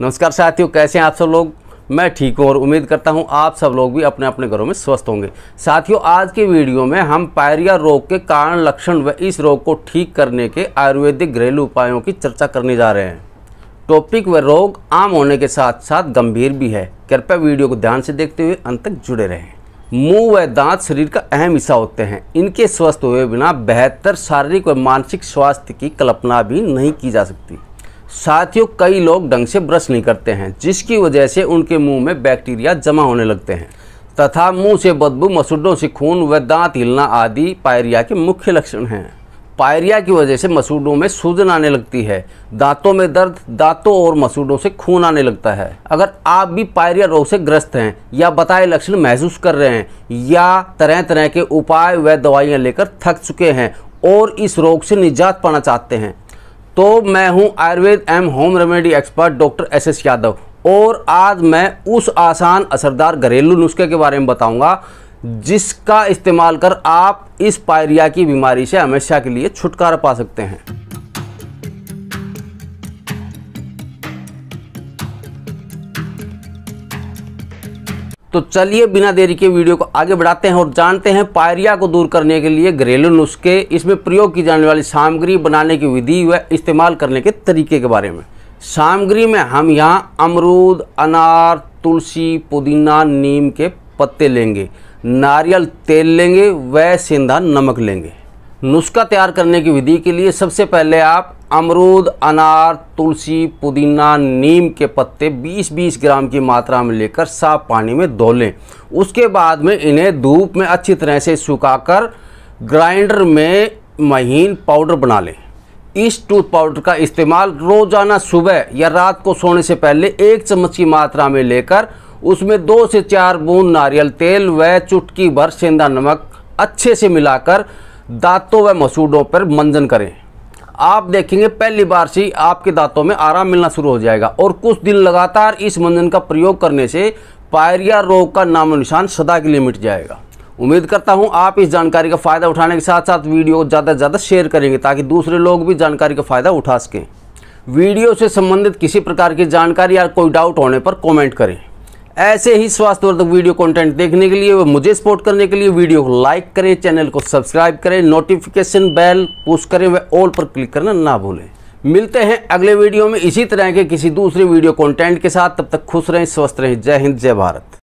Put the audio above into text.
नमस्कार साथियों कैसे हैं आप सब लोग मैं ठीक हूं और उम्मीद करता हूं आप सब लोग भी अपने अपने घरों में स्वस्थ होंगे साथियों आज की वीडियो में हम पायरिया रोग के कारण लक्षण व इस रोग को ठीक करने के आयुर्वेदिक घरेलू उपायों की चर्चा करने जा रहे हैं टॉपिक व रोग आम होने के साथ साथ गंभीर भी है कृपया वीडियो को ध्यान से देखते हुए अंत तक जुड़े रहें मुंह व दांत शरीर का अहम हिस्सा होते हैं इनके स्वस्थ हुए बिना बेहतर शारीरिक व मानसिक स्वास्थ्य की कल्पना भी नहीं की जा सकती साथियों कई लोग ढंग से ब्रश नहीं करते हैं जिसकी वजह से उनके मुंह में बैक्टीरिया जमा होने लगते हैं तथा मुंह से बदबू मसूडों से खून व दांत हिलना आदि पायरिया के मुख्य लक्षण हैं पायरिया की वजह से मसूडों में सूजन आने लगती है दांतों में दर्द दांतों और मसूडों से खून आने लगता है अगर आप भी पायरिया रोग से ग्रस्त हैं या बताए लक्षण महसूस कर रहे हैं या तरह तरह के उपाय व दवाइयाँ लेकर थक चुके हैं और इस रोग से निजात पाना चाहते हैं तो मैं हूं आयुर्वेद एम home remedy expert doctor S S Yadav और आज मैं उस आसान असरदार घरेलू नुस्खे के बारे में बताऊंगा जिसका इस्तेमाल कर आप इस पायरिया की बीमारी से हमेशा के लिए छुटकारा पा सकते हैं तो चलिए बिना देरी के वीडियो को आगे बढ़ाते हैं और जानते हैं पायरिया को दूर करने के लिए घरेलू नुस्खे इसमें प्रयोग की जाने वाली सामग्री बनाने की विधि व इस्तेमाल करने के तरीके के बारे में सामग्री में हम यहाँ अमरूद अनार तुलसी पुदीना नीम के पत्ते लेंगे नारियल तेल लेंगे व सेंधा नमक लेंगे नुस्खा तैयार करने की विधि के लिए सबसे पहले आप अमरूद अनार तुलसी पुदीना नीम के पत्ते 20-20 ग्राम की मात्रा में लेकर साफ पानी में धो लें उसके बाद में इन्हें धूप में अच्छी तरह से सुखाकर ग्राइंडर में महीन पाउडर बना लें इस टूथ पाउडर का इस्तेमाल रोज़ाना सुबह या रात को सोने से पहले एक चम्मच की मात्रा में लेकर उसमें दो से चार बूंद नारियल तेल व चुटकी भर सेंधा नमक अच्छे से मिलाकर दांतों व मसूडों पर मंजन करें आप देखेंगे पहली बार से आपके दांतों में आराम मिलना शुरू हो जाएगा और कुछ दिन लगातार इस मंजन का प्रयोग करने से पायरिया रोग का नामो निशान सदा के लिए मिट जाएगा उम्मीद करता हूं आप इस जानकारी का फ़ायदा उठाने के साथ साथ वीडियो को ज़्यादा से ज़्यादा शेयर करेंगे ताकि दूसरे लोग भी जानकारी का फ़ायदा उठा सकें वीडियो से संबंधित किसी प्रकार की जानकारी या कोई डाउट होने पर कॉमेंट करें ऐसे ही स्वास्थ्यवर्धक वीडियो कंटेंट देखने के लिए मुझे सपोर्ट करने के लिए वीडियो को लाइक करें चैनल को सब्सक्राइब करें नोटिफिकेशन बेल पुश करें व ऑल पर क्लिक करना ना भूलें मिलते हैं अगले वीडियो में इसी तरह के किसी दूसरे वीडियो कंटेंट के साथ तब तक खुश रहें स्वस्थ रहें जय हिंद जय भारत